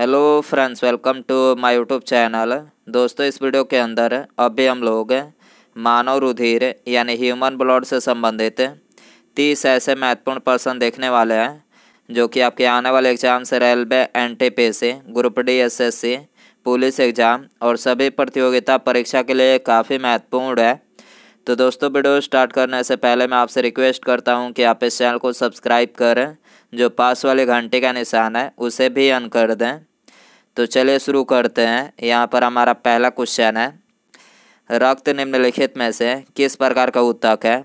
hello friends welcome to my YouTube channel दोस्तों इस video के अंदर अभी हम लोग मानव रुधिर यानी ह्यूमन ब्लड से संबंधित तीस ऐसे महत्वपूर्ण पर्सन देखने वाले हैं जो कि आपके आने वाले एग्जाम से railway N T P C group D S S C police exam और सभी प्रतियोगिता परीक्षा के लिए काफ़ी महत्वपूर्ण है तो दोस्तों वीडियो स्टार्ट करने से पहले मैं आपसे रिक्वेस्ट करता हूं कि आप इस चैनल को सब्सक्राइब करें जो पास वाले घंटे का निशान है उसे भी अन कर दें तो चलिए शुरू करते हैं यहाँ पर हमारा पहला क्वेश्चन है रक्त निम्नलिखित में से किस प्रकार का उत्तक है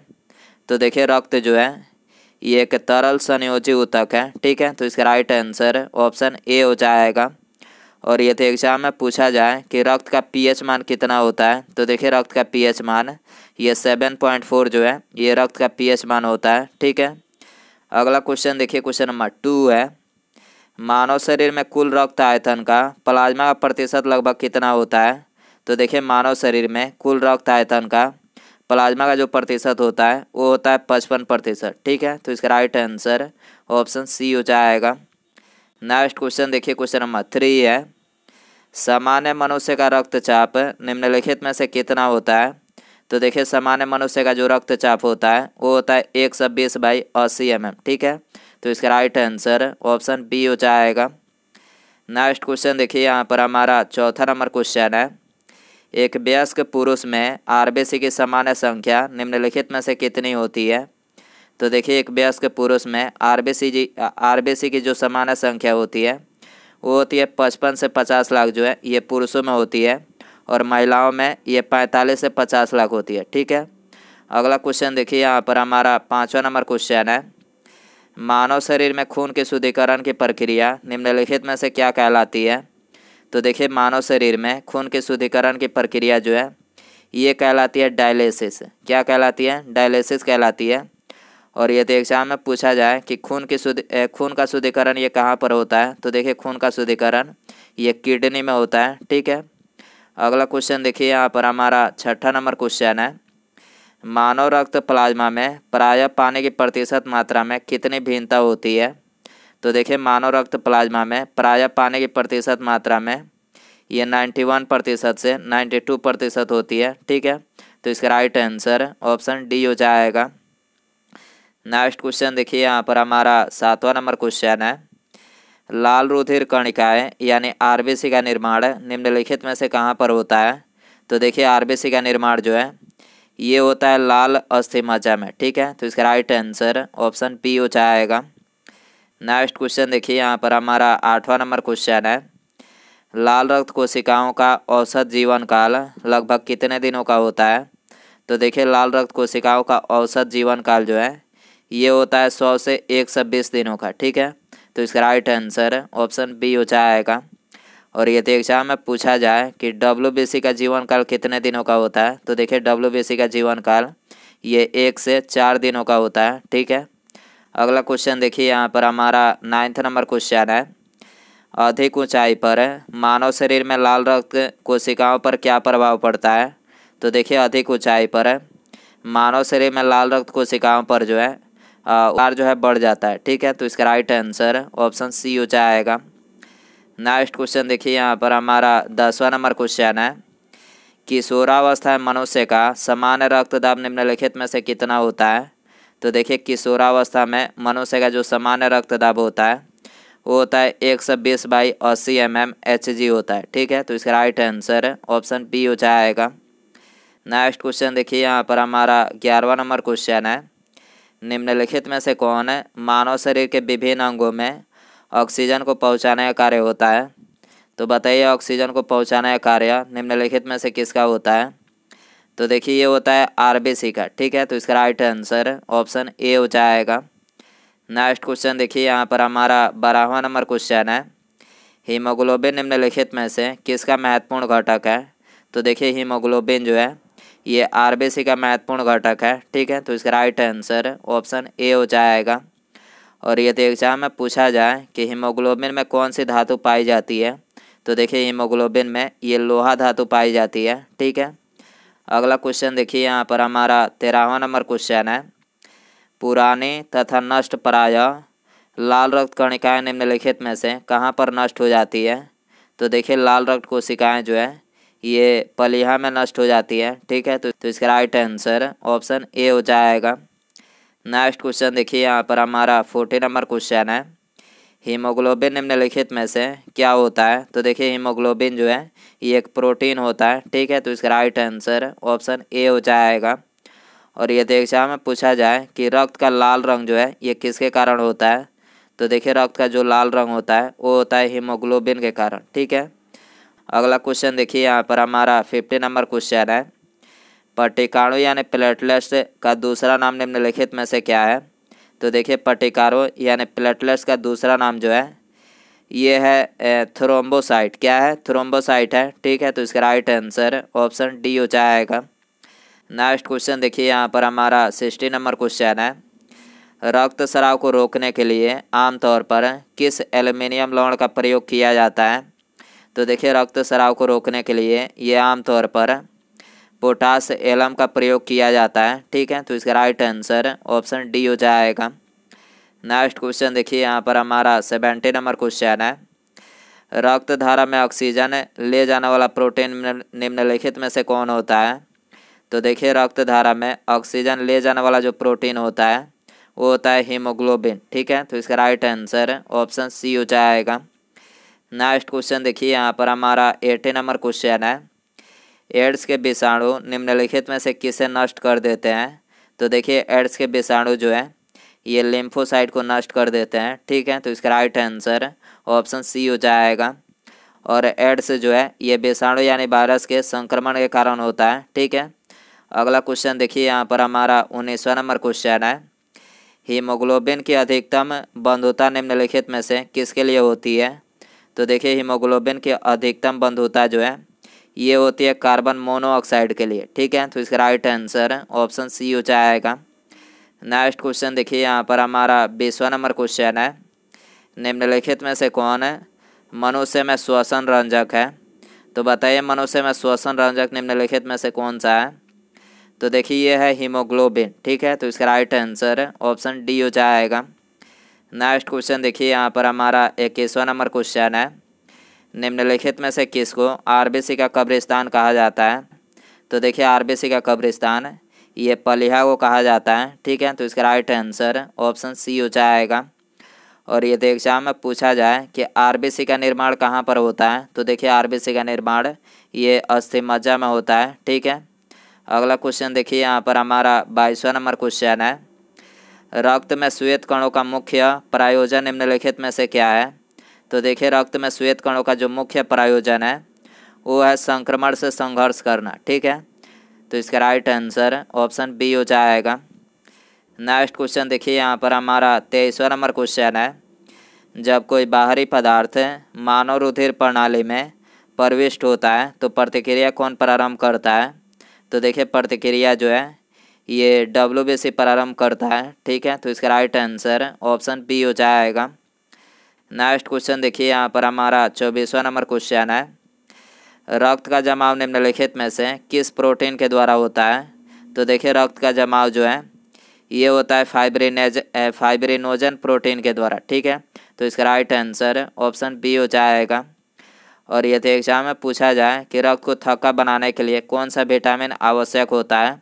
तो देखिए रक्त जो है ये एक तरल संयोजी उत्तक है ठीक है तो इसका राइट आंसर ऑप्शन ए हो जाएगा और यदि एग्जाम तो में पूछा जाए कि रक्त का पीएच मान कितना होता है तो देखिए रक्त का पीएच मान ये सेवन पॉइंट फोर जो है ये रक्त का पीएच मान होता है ठीक है अगला क्वेश्चन देखिए क्वेश्चन नंबर टू है मानव शरीर में कुल रक्त आयतन का प्लाज्मा का प्रतिशत लगभग कितना होता है तो देखिए मानव शरीर में कुल रक्त आयतन का प्लाज्मा का जो प्रतिशत होता है वो होता है पचपन प्रतिशत ठीक है तो इसका राइट आंसर ऑप्शन सी हो जाएगा नेक्स्ट क्वेश्चन देखिए क्वेश्चन नंबर थ्री है सामान्य मनुष्य का रक्तचाप निम्नलिखित में से कितना होता है तो देखिए सामान्य मनुष्य का जो रक्तचाप होता है वो होता है एक सौ बीस बाई अस्सी एम ठीक है तो इसका राइट आंसर ऑप्शन बी हो जाएगा नेक्स्ट क्वेश्चन देखिए यहाँ पर हमारा चौथा नंबर क्वेश्चन है एक वयस्क पुरुष में आरबीसी की सामान्य संख्या निम्नलिखित में से कितनी होती है तो देखिए एक वयस्क पुरुष में आरबीसी जी आरबीसी की जो सामान्य संख्या होती है वो होती है पचपन से पचास लाख जो है ये पुरुषों में होती है और महिलाओं में ये पैंतालीस से पचास लाख होती है ठीक है अगला क्वेश्चन देखिए यहाँ पर हमारा पाँचवा नंबर क्वेश्चन है मानव शरीर में खून के शुद्धिकरण की प्रक्रिया निम्नलिखित में से क्या कहलाती है तो देखिए मानव शरीर में खून के शुद्धिकरण की प्रक्रिया जो है ये कहलाती है डायलिसिस क्या कहलाती है डायलिसिस कहलाती है और यदि एग्जाम में पूछा जाए कि खून की शुद्ध खून का शुद्धिकरण ये कहाँ पर होता है तो देखिए खून का शुद्धिकरण ये किडनी में होता है ठीक है अगला क्वेश्चन देखिए यहाँ पर हमारा छठा नंबर क्वेश्चन है मानव रक्त प्लाज्मा में प्रायः पानी की प्रतिशत मात्रा में कितनी भिन्नता होती है तो देखिए मानव रक्त प्लाज्मा में प्रायः पानी की प्रतिशत मात्रा में ये नाइन्टी वन प्रतिशत से नाइन्टी टू प्रतिशत होती है ठीक है तो इसका राइट आंसर ऑप्शन डी हो जाएगा नेक्स्ट क्वेश्चन देखिए यहाँ पर हमारा सातवां नंबर क्वेश्चन है लाल रुधिर कणिकाएँ यानी आर का निर्माण निम्नलिखित में से कहाँ पर होता है तो देखिए आर का निर्माण जो है ये होता है लाल अस्थि मज्जा में ठीक है तो इसका राइट आंसर ऑप्शन पी हो जाएगा नेक्स्ट क्वेश्चन देखिए यहाँ पर हमारा आठवां नंबर क्वेश्चन है लाल रक्त कोशिकाओं का औसत जीवन काल लगभग कितने दिनों का होता है तो देखिए लाल रक्त कोशिकाओं का औसत जीवन काल जो है ये होता है सौ से एक सौ बीस दिनों का ठीक है तो इसका राइट आंसर ऑप्शन बी हो जाएगा और यदि तो एग्जाम में पूछा जाए कि डब्ल्यू का जीवन काल कितने दिनों का होता है तो देखिए डब्ल्यू का जीवन काल ये एक से चार दिनों का होता है ठीक है अगला क्वेश्चन देखिए यहाँ पर हमारा नाइन्थ नंबर क्वेश्चन है अधिक ऊंचाई पर मानव शरीर में लाल रक्त कोशिकाओं पर क्या प्रभाव पड़ता है तो देखिए अधिक ऊंचाई पर मानव शरीर में लाल रक्त कोशिकाओं पर जो है आर जो है बढ़ जाता है ठीक है तो इसका राइट आंसर ऑप्शन सी ऊंचा आएगा नेक्स्ट क्वेश्चन देखिए यहाँ पर हमारा दसवा नंबर क्वेश्चन है कि किशोरावस्था मनुष्य का सामान्य रक्तदाब निम्नलिखित में से कितना होता है तो देखिए किशोरावस्था में मनुष्य का जो सामान्य रक्तदाब होता है वो होता है एक सौ बीस बाई अस्सी एम एम एच जी होता है ठीक है तो इसका राइट आंसर है ऑप्शन बी हो जाएगा नेक्स्ट क्वेश्चन देखिए यहाँ पर हमारा ग्यारहवा नंबर क्वेश्चन है निम्नलिखित में से कौन है मानव शरीर के विभिन्न अंगों में ऑक्सीजन को पहुँचाने का कार्य होता है तो बताइए ऑक्सीजन को पहुँचाने का कार्य निम्नलिखित में से किसका होता है तो देखिए ये होता है आर का ठीक है तो इसका राइट आंसर ऑप्शन ए हो जाएगा नेक्स्ट क्वेश्चन देखिए यहाँ पर हमारा बारहवा नंबर क्वेश्चन है हीमोग्लोबिन निम्नलिखित में से किसका महत्वपूर्ण घटक है तो देखिए हीमोग्लोबिन जो है ये आर का महत्वपूर्ण घटक है ठीक है तो इसका राइट आंसर ऑप्शन ए हो जाएगा और यदि एग्ज़ाम में पूछा जाए कि हीमोग्लोबिन में कौन सी धातु पाई जाती है तो देखिए हीमोग्लोबिन में ये लोहा धातु पाई जाती है ठीक है अगला क्वेश्चन देखिए यहाँ पर हमारा तेरहवा नंबर क्वेश्चन है पुराने तथा नष्ट प्राय लाल रक्त कणिकाएँ निम्नलिखित में से कहाँ पर नष्ट हो जाती है तो देखिए लाल रक्त कोशिकाएँ जो है ये पलिहा में नष्ट हो जाती है ठीक है तो, तो इसका राइट आंसर ऑप्शन ए हो जाएगा नेक्स्ट क्वेश्चन देखिए यहाँ पर हमारा फोर्टी नंबर क्वेश्चन है हीमोग्लोबिन निम्नलिखित में से क्या होता है तो देखिए हीमोग्लोबिन जो है ये एक प्रोटीन होता है ठीक है तो इसका राइट आंसर ऑप्शन ए हो जाएगा और ये परीक्षा में पूछा जाए कि रक्त का लाल रंग जो है ये किसके कारण होता है तो देखिए रक्त का जो लाल रंग होता है वो होता है हीमोग्लोबिन के कारण ठीक है अगला क्वेश्चन देखिए यहाँ पर हमारा फिफ्टी नंबर क्वेश्चन है पटिकाणु यानी प्लेटलेट्स का दूसरा नाम निम्नलिखित में से क्या है तो देखिए पटिकाणु यानी प्लेटलेट्स का दूसरा नाम जो है ये है थ्रोम्बोसाइट क्या है थ्रोम्बोसाइट है ठीक है तो इसका राइट आंसर ऑप्शन डी हो जाएगा नेक्स्ट क्वेश्चन देखिए यहाँ पर हमारा सिक्सटी नंबर क्वेश्चन है रक्त सराव को रोकने के लिए आमतौर पर किस एल्युमिनियम लौड़ का प्रयोग किया जाता है तो देखिए रक्त सराव को रोकने के लिए ये आमतौर पर पोटास एलम का प्रयोग किया जाता है ठीक है तो इसका राइट आंसर ऑप्शन डी हो जाएगा नेक्स्ट क्वेश्चन देखिए यहाँ पर हमारा सेवेंटी नंबर क्वेश्चन है रक्त धारा में ऑक्सीजन ले जाने वाला प्रोटीन निम्नलिखित में से कौन होता है तो देखिए रक्त धारा में ऑक्सीजन ले जाने वाला जो प्रोटीन होता है वो होता है हीमोग्लोबिन ठीक है तो इसका राइट आंसर ऑप्शन सी हो जाएगा नेक्स्ट क्वेश्चन देखिए यहाँ पर हमारा एटी नंबर क्वेश्चन है एड्स के विषाणु निम्नलिखित में से किसे नष्ट कर देते हैं तो देखिए एड्स के विषाणु जो है ये लिम्फोसाइट को नष्ट कर देते हैं ठीक है तो इसका राइट आंसर ऑप्शन सी हो जाएगा और एड्स जो है ये विषाणु यानी वायरस के संक्रमण के कारण होता है ठीक है अगला क्वेश्चन देखिए यहाँ पर हमारा उन्नीसवा नंबर क्वेश्चन है हीमोग्लोबिन की अधिकतम बंधुता निम्नलिखित में से किसके लिए होती है तो देखिए हीमोग्लोबिन की अधिकतम बंधुता जो है ये होती है कार्बन मोनोऑक्साइड के लिए ठीक है तो इसका राइट आंसर ऑप्शन सी हो जाएगा नेक्स्ट क्वेश्चन देखिए यहाँ पर हमारा बीसवा नंबर क्वेश्चन है निम्नलिखित में से कौन है मनुष्य में श्वसन रंजक है तो बताइए मनुष्य में श्वसन रंजक निम्नलिखित में से कौन सा है तो देखिए ये है हीमोग्लोबिन ठीक है तो इसका राइट आंसर ऑप्शन डी हो जाएगा नेक्स्ट क्वेश्चन देखिए यहाँ पर हमारा इक्कीसवा नंबर क्वेश्चन है निम्नलिखित में से किसको आरबीसी का कब्रिस्तान कहा जाता है तो देखिए आरबीसी का कब्रिस्तान ये पलिहा को कहा जाता है ठीक है तो इसका राइट आंसर ऑप्शन सी हो जाएगा और यदि एग्जाम में पूछा जाए कि आरबीसी का निर्माण कहाँ पर होता है तो देखिए आरबीसी का निर्माण ये अस्थि मज्जा में होता है ठीक है अगला क्वेश्चन देखिए यहाँ पर हमारा बाईसवा नंबर क्वेश्चन है रक्त में श्वेत कणों का मुख्य प्रायोजन निम्नलिखित में से क्या है तो देखिए रक्त में श्वेत कणों का जो मुख्य प्रायोजन है वो है संक्रमण से संघर्ष करना ठीक है तो इसका राइट आंसर ऑप्शन बी हो जाएगा नेक्स्ट क्वेश्चन देखिए यहाँ पर हमारा तेईसवा नंबर क्वेश्चन है जब कोई बाहरी पदार्थ मानव रुधिर प्रणाली में प्रविष्ट होता है तो प्रतिक्रिया कौन प्रारंभ करता है तो देखिए प्रतिक्रिया जो है ये डब्ल्यू बी सी प्रारंभ करता है ठीक है तो इसका राइट आंसर ऑप्शन बी हो जाएगा नेक्स्ट क्वेश्चन देखिए यहाँ पर हमारा चौबीसवा नंबर क्वेश्चन है रक्त का जमाव निम्नलिखित में से किस प्रोटीन के द्वारा होता है तो देखिए रक्त का जमाव जो है ये होता है फाइब्रीनेज फाइब्रीनोजन प्रोटीन के द्वारा ठीक है तो इसका राइट आंसर ऑप्शन बी हो जाएगा और यदि एग्जाम में पूछा जाए कि रक्त को थक्का बनाने के लिए कौन सा विटामिन आवश्यक होता है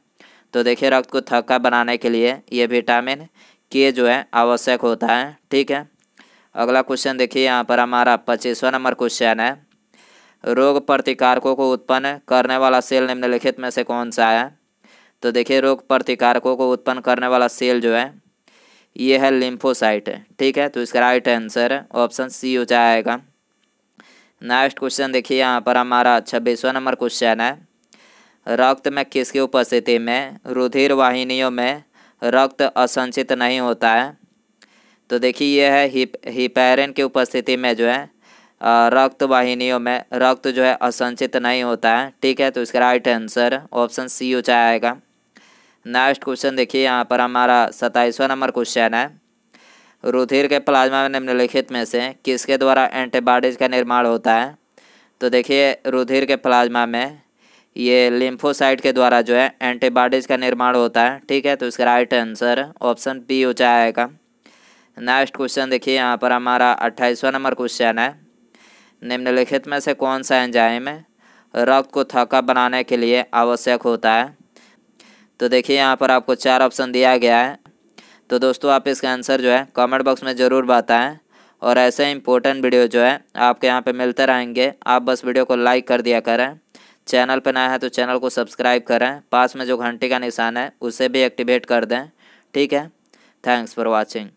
तो देखिए रक्त को थक्का बनाने के लिए ये विटामिन के जो है आवश्यक होता है ठीक है अगला क्वेश्चन देखिए यहाँ पर हमारा पच्चीसवा नंबर क्वेश्चन है रोग प्रतिकारकों को उत्पन्न करने वाला सेल निम्नलिखित में से कौन सा है तो देखिए रोग प्रतिकारकों को उत्पन्न करने वाला सेल जो है ये है लिम्फोसाइट ठीक है तो इसका राइट आंसर ऑप्शन सी हो जाएगा नेक्स्ट क्वेश्चन देखिए यहाँ पर हमारा छब्बीसवा नंबर क्वेश्चन है रक्त में किसकी उपस्थिति में रुधिर वाहिनियों में रक्त असंचित नहीं होता है तो देखिए ये है हिप की उपस्थिति में जो है रक्त वाहिनियों में रक्त जो है असंचित नहीं होता है ठीक है तो इसका राइट आंसर ऑप्शन सी ऊँचा आएगा नेक्स्ट क्वेश्चन देखिए यहाँ पर हमारा सताइसवा नंबर क्वेश्चन है रुधिर के प्लाज्मा में निम्नलिखित में से किसके द्वारा एंटीबॉडीज का निर्माण होता है तो देखिए रुधिर के प्लाज्मा में ये लिम्फोसाइट के द्वारा जो है एंटीबॉडीज का निर्माण होता है ठीक है तो इसका राइट आंसर ऑप्शन बी हो जाएगा नेक्स्ट क्वेश्चन देखिए यहाँ पर हमारा अट्ठाईसवा नंबर क्वेश्चन है निम्नलिखित में से कौन सा एंजाइम रक्त को थका बनाने के लिए आवश्यक होता है तो देखिए यहाँ पर आपको चार ऑप्शन दिया गया है तो दोस्तों आप इसका आंसर जो है कमेंट बॉक्स में ज़रूर बताएं और ऐसे इंपॉर्टेंट वीडियो जो है आपके यहाँ पे मिलते रहेंगे आप बस वीडियो को लाइक कर दिया करें चैनल पर नया है तो चैनल को सब्सक्राइब करें पास में जो घंटी का निशान है उसे भी एक्टिवेट कर दें ठीक है थैंक्स फॉर वॉचिंग